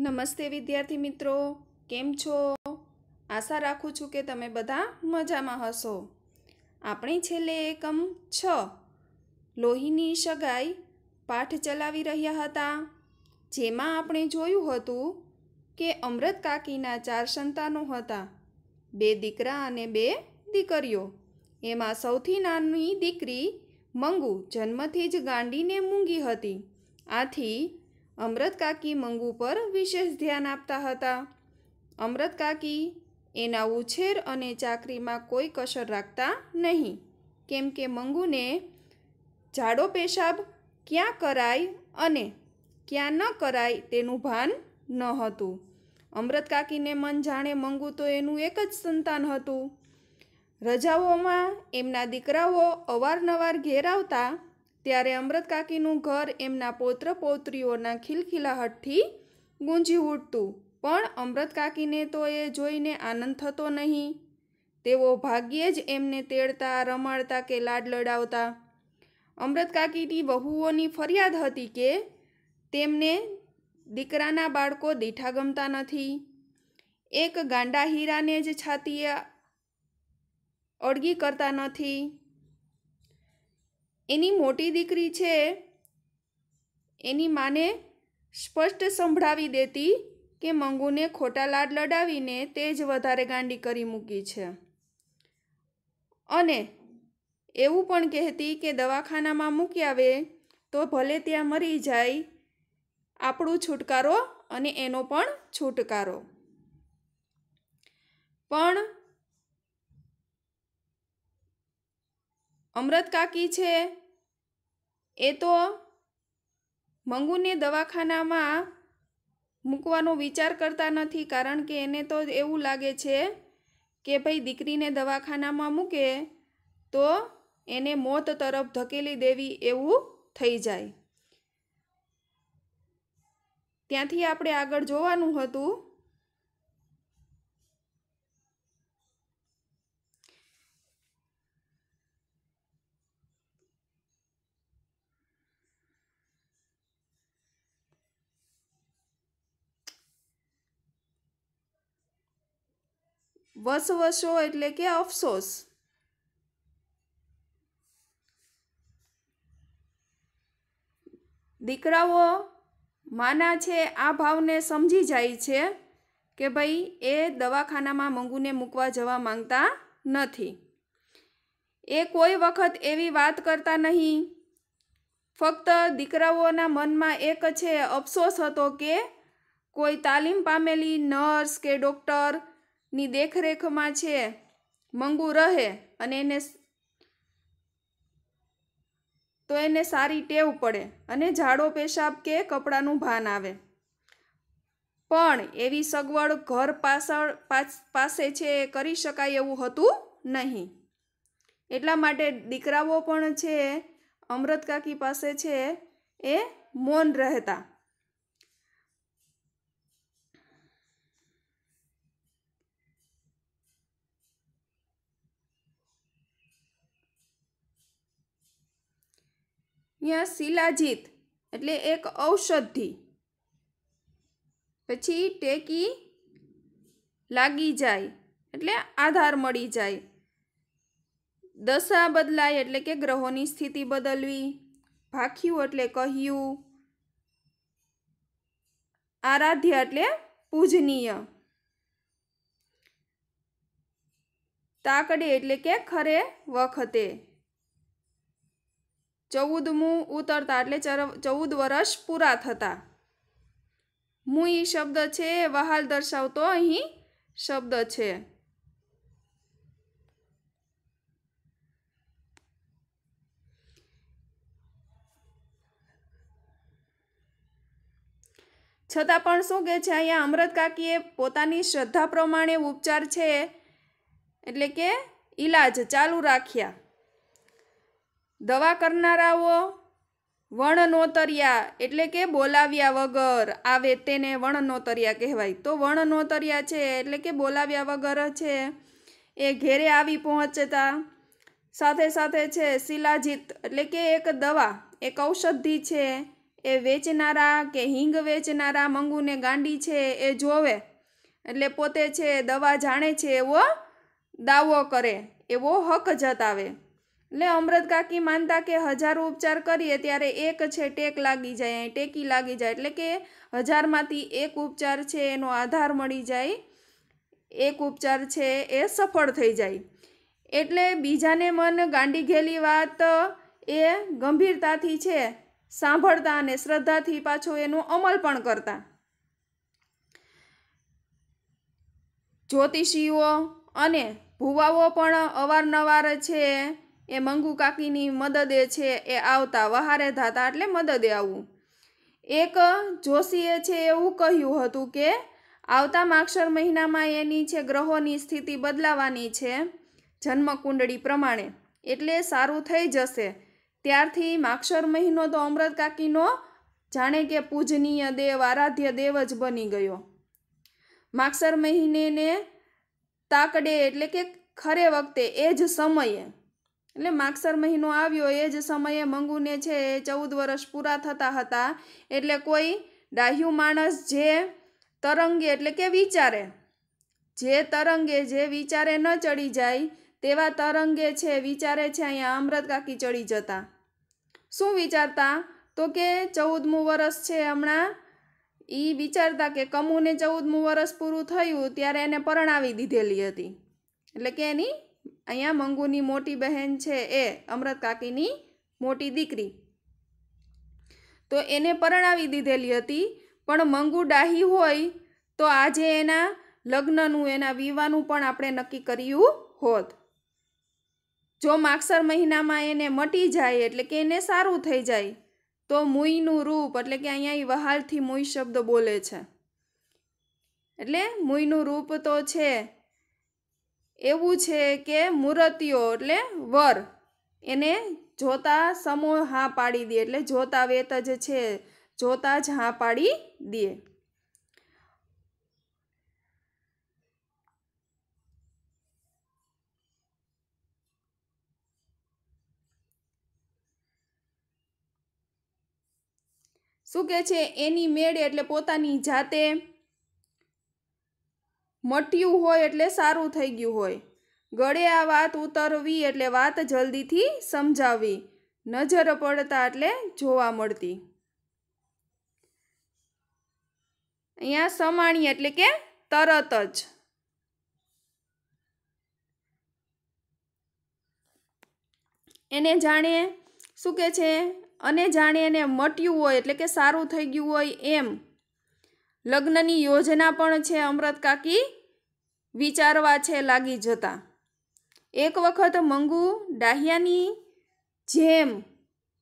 નમસ્તે વિદ્યાર્થી મિત્રો કેમ છો આશા રાખું છું કે તમે બધા મજામાં હશો આપણે છેલ્લે એકમ છ લોહીની સગાઈ પાઠ ચલાવી રહ્યા હતા જેમાં આપણે જોયું હતું કે અમૃત કાકીના ચાર સંતાનો હતા બે દીકરા અને બે દીકરીઓ એમાં સૌથી નાની દીકરી મંગુ જન્મથી જ ગાંડીને મૂંગી હતી આથી અમૃત કાકી મંગુ પર વિશેષ ધ્યાન આપતા હતા અમૃત કાકી એના ઉછેર અને ચાકરીમાં કોઈ કસર રાખતા નહીં કેમ કે મંગુને જાડો પેશાબ ક્યાં કરાય અને ક્યાં ન કરાય તેનું ભાન ન હતું અમૃત કાકીને મન જાણે મંગુ તો એનું એક જ સંતાન હતું રજાઓમાં એમના દીકરાઓ અવારનવાર ઘેરાવતા ત્યારે અમૃતકાકીનું ઘર એમના પૌત્ર પૌત્રીઓના ખિલખિલાહટથી ગુંજી ઉઠતું પણ અમૃત કાકીને તો એ જોઈને આનંદ થતો નહીં તેઓ ભાગ્યે જ એમને તેડતા રમાડતા કે લાડ લડાવતા અમૃતકાકીની કાકીની વહુઓની ફરિયાદ હતી કે તેમને દીકરાના બાળકો દીઠા ગમતા નથી એક ગાંડા હીરાને જ છાતીએ અળગી કરતા નથી એની મોટી દીકરી છે એની માને સ્પષ્ટ સંભળાવી દેતી કે મંગુને ખોટા લાડ લડાવીને તે જ વધારે ગાંડી કરી મૂકી છે અને એવું પણ કહેતી કે દવાખાનામાં મૂકી આવે તો ભલે ત્યાં મરી જાય આપણું છુટકારો અને એનો પણ છુટકારો પણ અમૃત કાકી છે એ તો મંગુને દવાખાનામાં મૂકવાનો વિચાર કરતા નથી કારણ કે એને તો એવું લાગે છે કે ભાઈ દીકરીને દવાખાનામાં મૂકે તો એને મોત તરફ ધકેલી દેવી એવું થઈ જાય ત્યાંથી આપણે આગળ જોવાનું હતું વસવસો એટલે કે અફસોસ દીકરાઓ માના છે આ ભાવને સમજી જાય છે કે ભાઈ એ દવાખાનામાં મંગુને મૂકવા જવા માંગતા નથી એ કોઈ વખત એવી વાત કરતા નહીં ફક્ત દીકરાઓના મનમાં એક છે અફસોસ હતો કે કોઈ તાલીમ પામેલી નર્સ કે ડૉક્ટર ની દેખરેખમાં છે મંગુ રહે અને એને તો એને સારી ટેવ પડે અને ઝાડો પેશાબ કે કપડાનું ભાન આવે પણ એવી સગવડ ઘર પાછળ પાસે છે એ કરી શકાય એવું હતું નહીં એટલા માટે દીકરાઓ પણ છે અમૃત કાકી પાસે છે એ મૌન રહેતા અહીંયા શિલાજીત એટલે એક ઔષધિ પછી ટેકી લાગી જાય એટલે આધાર મળી જાય દશા બદલાય એટલે કે ગ્રહોની સ્થિતિ બદલવી ભાખ્યું એટલે કહ્યું આરાધ્ય એટલે પૂજનીય તાકડે એટલે કે ખરે વખતે ચૌદમું ઉતરતા એટલે ચર ચૌદ વર્ષ પૂરા થતા મુઈ શબ્દ છે એ વહાલ દર્શાવતો અહીં શબ્દ છે છતાં પણ શું કહે છે અહીંયા અમૃત કાકીએ પોતાની શ્રદ્ધા પ્રમાણે ઉપચાર છે એટલે કે ઈલાજ ચાલુ રાખ્યા દવા કરનારાઓ વણનોતરિયા એટલે કે બોલાવ્યા વગર આવે તેને વણનોતરિયા કહેવાય તો વણનોતરિયા છે એટલે કે બોલાવ્યા વગર છે એ ઘેરે આવી પહોંચતા સાથે સાથે છે શિલાજીત એટલે કે એક દવા એક ઔષધિ છે એ વેચનારા કે હિંગ વેચનારા મંગુને ગાંડી છે એ જોવે એટલે પોતે છે દવા જાણે છે એવો દાવો કરે એવો હક જતાવે એટલે અમૃત કાકી માનતા કે હજારો ઉપચાર કરીએ ત્યારે એક છે ટેક લાગી જાય અહીં ટેકી લાગી જાય એટલે કે હજારમાંથી એક ઉપચાર છે એનો આધાર મળી જાય એક ઉપચાર છે એ સફળ થઈ જાય એટલે બીજાને મન ગાંડી ઘેલી વાત એ ગંભીરતાથી છે સાંભળતા અને શ્રદ્ધાથી પાછો એનો અમલ પણ કરતા જ્યોતિષીઓ અને ભુવાઓ પણ અવારનવાર છે એ મંગુ કાકીની મદદે છે એ આવતા વહારે ધાતા એટલે મદદે આવવું એક જોશીએ છે એવું કહ્યું હતું કે આવતા માક્ષર મહિનામાં એની છે ગ્રહોની સ્થિતિ બદલાવાની છે જન્મકુંડળી પ્રમાણે એટલે સારું થઈ જશે ત્યારથી માક્ષર મહિનો તો અમૃત કાકીનો જાણે કે પૂજનીય દેવ આરાધ્ય દેવ જ બની ગયો માક્ષર મહિનેને તાકડે એટલે કે ખરે વખતે એ જ સમયે એટલે માગસર મહિનો આવ્યો એ જ સમયે મંગુને છે એ ચૌદ વર્ષ પૂરા થતા હતા એટલે કોઈ ડાહ્યું માણસ જે તરંગે એટલે કે વિચારે જે તરંગે જે વિચારે ન ચડી જાય તેવા તરંગે છે વિચારે છે અહીંયા અમૃત કાકી ચડી જતા શું વિચારતા તો કે ચૌદમું વરસ છે હમણાં એ વિચારતા કે કમુને ચૌદમું વરસ પૂરું થયું ત્યારે એને પરણાવી દીધેલી હતી એટલે કે એની અહીંયા મંગુની મોટી બહેન છે એ અમૃત કાકીની મોટી દીકરી તો એને પરણાવી દીધેલી હતી પણ મંગુ ડાહી હોય તો આજે એના લગ્નનું એના વિવાહનું પણ આપણે નક્કી કર્યું હોત જો માગસર મહિનામાં એને મટી જાય એટલે કે એને સારું થઈ જાય તો મુઈનું રૂપ એટલે કે અહીંયા એ વહાલથી મુઈ શબ્દ બોલે છે એટલે મુઈનું રૂપ તો છે એવું છે કે મૂર્તિઓ એટલે વર એને જોતા સમૂહ હા પાડી દે એટલે જોતા વેત જ છે જોતા જ હા પાડી દે શું કે છે એની મેળે એટલે પોતાની જાતે મટ્યું હોય એટલે સારું થઈ ગયું હોય ગળે આ વાત ઉતરવી એટલે વાત જલ્દીથી સમજાવવી નજર પડતા એટલે જોવા મળતી અહીંયા સમાણી એટલે કે તરત જ એને જાણે શું કે છે અને જાણે એને મટ્યું હોય એટલે કે સારું થઈ ગયું હોય એમ લગ્નની યોજના પણ છે અમૃત કાકી વિચારવા છે લાગી જતા એક વખત મંગુ ડાહ્યાની જેમ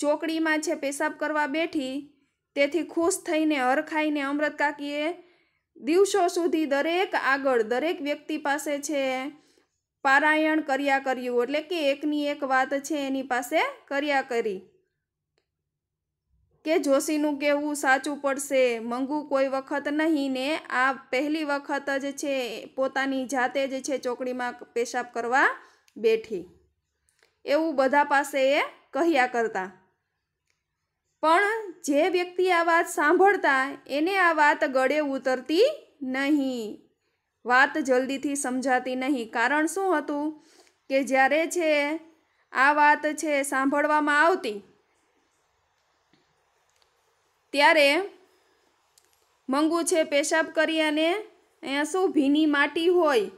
ચોકડીમાં છે પેશાબ કરવા બેઠી તેથી ખુશ થઈને હરખાઈને અમૃત કાકીએ દિવસો સુધી દરેક આગળ દરેક વ્યક્તિ પાસે છે પારાયણ કર્યા કર્યું એટલે કે એકની એક વાત છે એની પાસે કર્યા કરી કે જોશીનું કહેવું સાચું પડશે મંગુ કોઈ વખત નહીં ને આ પહેલી વખત જ છે પોતાની જાતે જ છે ચોકડીમાં પેશાબ કરવા બેઠી એવું બધા પાસે એ કહ્યા કરતા પણ જે વ્યક્તિ આ વાત સાંભળતા એને આ વાત ગળે ઉતરતી નહીં વાત જલ્દીથી સમજાતી નહીં કારણ શું હતું કે જ્યારે છે આ વાત છે સાંભળવામાં આવતી ત્યારે મંગુ છે પેશાબ કરી અને અહીંયા શું ભીની માટી હોય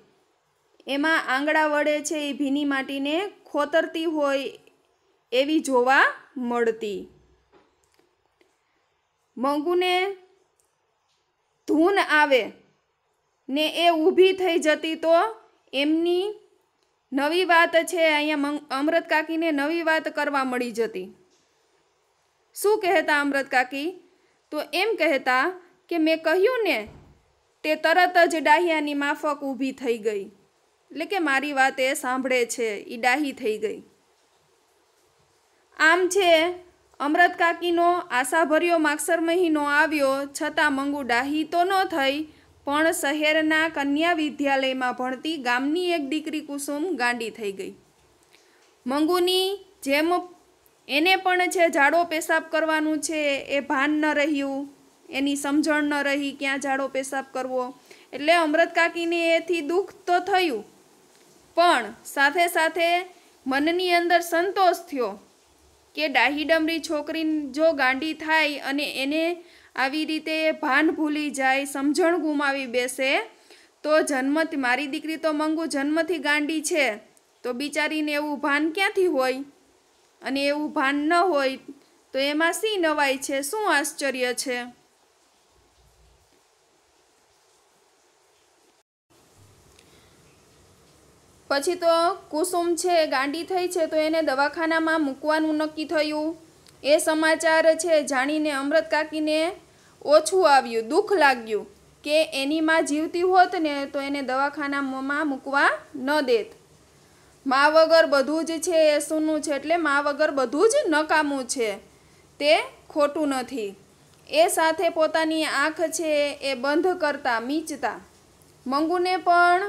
એમાં આંગળા વડે છે એ ભીની માટીને ખોતરતી હોય એવી જોવા મળતી મંગુને ધૂન આવે ને એ ઊભી થઈ જતી તો એમની નવી વાત છે અહીંયા અમૃત કાકીને નવી વાત કરવા મળી જતી શું કહેતા અમૃત કાકી તો એમ કહેતા કે મેં કહ્યું ને તે તરત જ ડાહિયાની માફક ઊભી થઈ ગઈ એટલે કે મારી વાત એ સાંભળે છે એ ડાહી થઈ ગઈ આમ છે અમૃત કાકીનો આશાભર્યો માક્ષર મહિનો આવ્યો છતાં મંગુ ડાહી તો ન થઈ પણ શહેરના કન્યા વિદ્યાલયમાં ભણતી ગામની એક દીકરી કુસુમ ગાંડી થઈ ગઈ મંગુની જેમ એને પણ છે ઝાડો પેશાબ કરવાનું છે એ ભાન ન રહ્યું એની સમજણ ન રહી ક્યાં ઝાડો પેશાબ કરવો એટલે અમૃત કાકીને એથી દુઃખ તો થયું પણ સાથે સાથે મનની અંદર સંતોષ થયો કે ડાહીડમરી છોકરી જો ગાંડી થાય અને એને આવી રીતે ભાન ભૂલી જાય સમજણ ગુમાવી બેસે તો જન્મથી મારી દીકરી તો મંગુ જન્મથી ગાંડી છે તો બિચારીને એવું ભાન ક્યાંથી હોય અને એવું ભાન ન હોય તો એમાં શી નવાય છે શું આશ્ચર્ય છે પછી તો કુસુમ છે ગાંડી થઈ છે તો એને દવાખાનામાં મૂકવાનું નક્કી થયું એ સમાચાર છે જાણીને અમૃત કાકીને ઓછું આવ્યું દુઃખ લાગ્યું કે એની માં જીવતી હોત ને તો એને દવાખાનામાં મૂકવા ન દેત મા વગર બધું જ છે એ સૂનું છે એટલે મા વગર બધું જ નકામું છે તે ખોટું નથી એ સાથે પોતાની આંખ છે એ બંધ કરતા મીચતા મંગુને પણ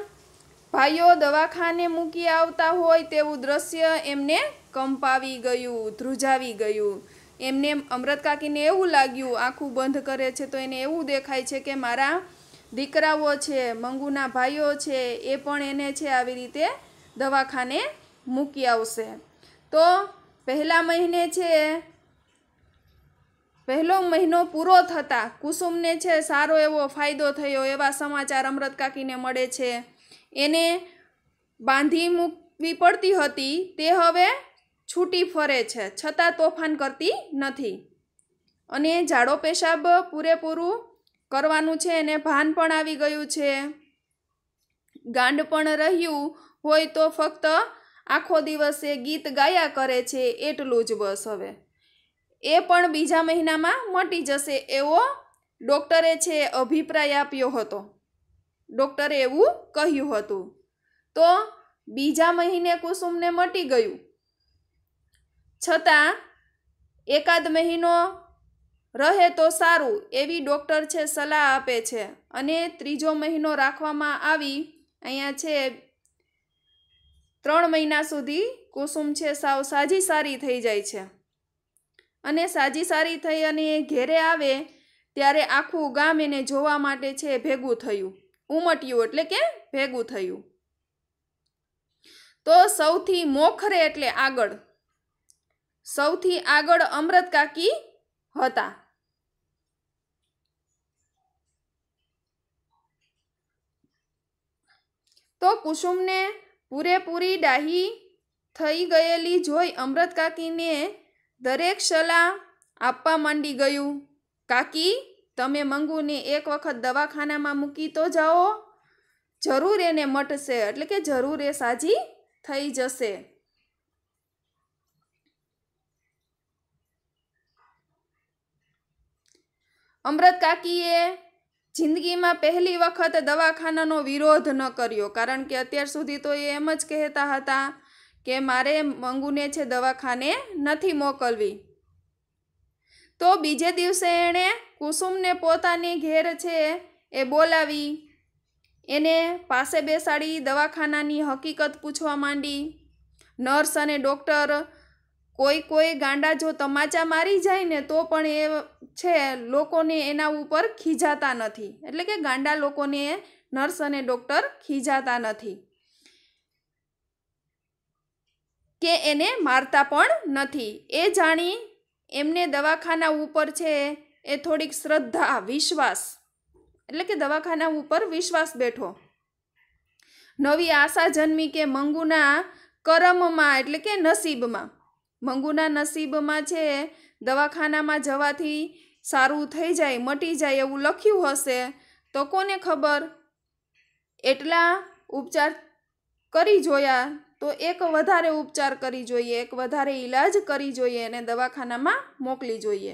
ભાઈઓ દવાખાને મૂકી આવતા હોય તેવું દ્રશ્ય એમને કંપાવી ગયું ધ્રુજાવી ગયું એમને અમૃત કાકીને એવું લાગ્યું આંખું બંધ કરે છે તો એને એવું દેખાય છે કે મારા દીકરાઓ છે મંગુના ભાઈઓ છે એ પણ એને છે આવી રીતે દવાખાને મૂકી આવશે તો પહેલા મહિને છે પહેલો મહિનો પૂરો થતાં કુસુમને છે સારો એવો ફાયદો થયો એવા સમાચાર અમૃત કાકીને મળે છે એને બાંધી મૂકવી પડતી હતી તે હવે છૂટી ફરે છે છતાં તોફાન કરતી નથી અને ઝાડો પેશાબ પૂરેપૂરું કરવાનું છે એને ભાન પણ આવી ગયું છે ગાંડ પણ રહ્યું હોય તો ફક્ત આખો દિવસ એ ગીત ગાયા કરે છે એટલું જ બસ હવે એ પણ બીજા મહિનામાં મટી જશે એવો ડૉક્ટરે છે અભિપ્રાય આપ્યો હતો ડૉક્ટરે એવું કહ્યું હતું તો બીજા મહિને કુસુમને મટી ગયું છતાં એકાદ મહિનો રહે તો સારું એવી ડૉક્ટર છે સલાહ આપે છે અને ત્રીજો મહિનો રાખવામાં આવી અહીંયા છે ત્રણ મહિના સુધી કુસુમ છે સાવ સાજી સારી થઈ જાય છે અને સાજી સારી થઈ અને એ ઘેરે આવે ત્યારે આખું ગામ એને જોવા માટે છે ભેગું થયું ઉમટ્યું એટલે કે ભેગું થયું તો સૌથી મોખરે એટલે આગળ સૌથી આગળ અમૃત કાકી હતા તો કુસુમને પૂરેપૂરી ડાહી થઈ ગયેલી જોઈ અમૃત કાકીને દરેક સલાહ આપવા માંડી ગયું કાકી તમે મંગુને એક વખત દવાખાનામાં મૂકી તો જાઓ જરૂર એને મટશે એટલે કે જરૂર એ સાજી થઈ જશે અમૃત કાકીએ જિંદગીમાં પહેલી વખત દવાખાનાનો વિરોધ ન કર્યો કારણ કે અત્યાર સુધી તો એ એમ જ કહેતા હતા કે મારે મંગુને છે દવાખાને નથી મોકલવી તો બીજે દિવસે એણે કુસુમને પોતાની ઘેર છે એ બોલાવી એને પાસે બેસાડી દવાખાનાની હકીકત પૂછવા માંડી નર્સ અને ડૉક્ટર કોઈ કોઈ ગાંડા જો તમાચા મારી જાય ને તો પણ એ છે લોકોને એના ઉપર ખીજાતા નથી એટલે કે ગાંડા લોકોને નર્સ અને ડૉક્ટર ખીજાતા નથી કે એને મારતા પણ નથી એ જાણી એમને દવાખાના ઉપર છે એ થોડીક શ્રદ્ધા વિશ્વાસ એટલે કે દવાખાના ઉપર વિશ્વાસ બેઠો નવી આશા જન્મી કે મંગુના કરમમાં એટલે કે નસીબમાં મંગુના નસીબમાં છે દવાખાનામાં જવાથી સારું થઈ જાય મટી જાય એવું લખ્યું હશે તો કોને ખબર એટલા ઉપચાર કરી જોયા તો એક વધારે ઉપચાર કરી જોઈએ એક વધારે ઈલાજ કરી જોઈએ અને દવાખાનામાં મોકલી જોઈએ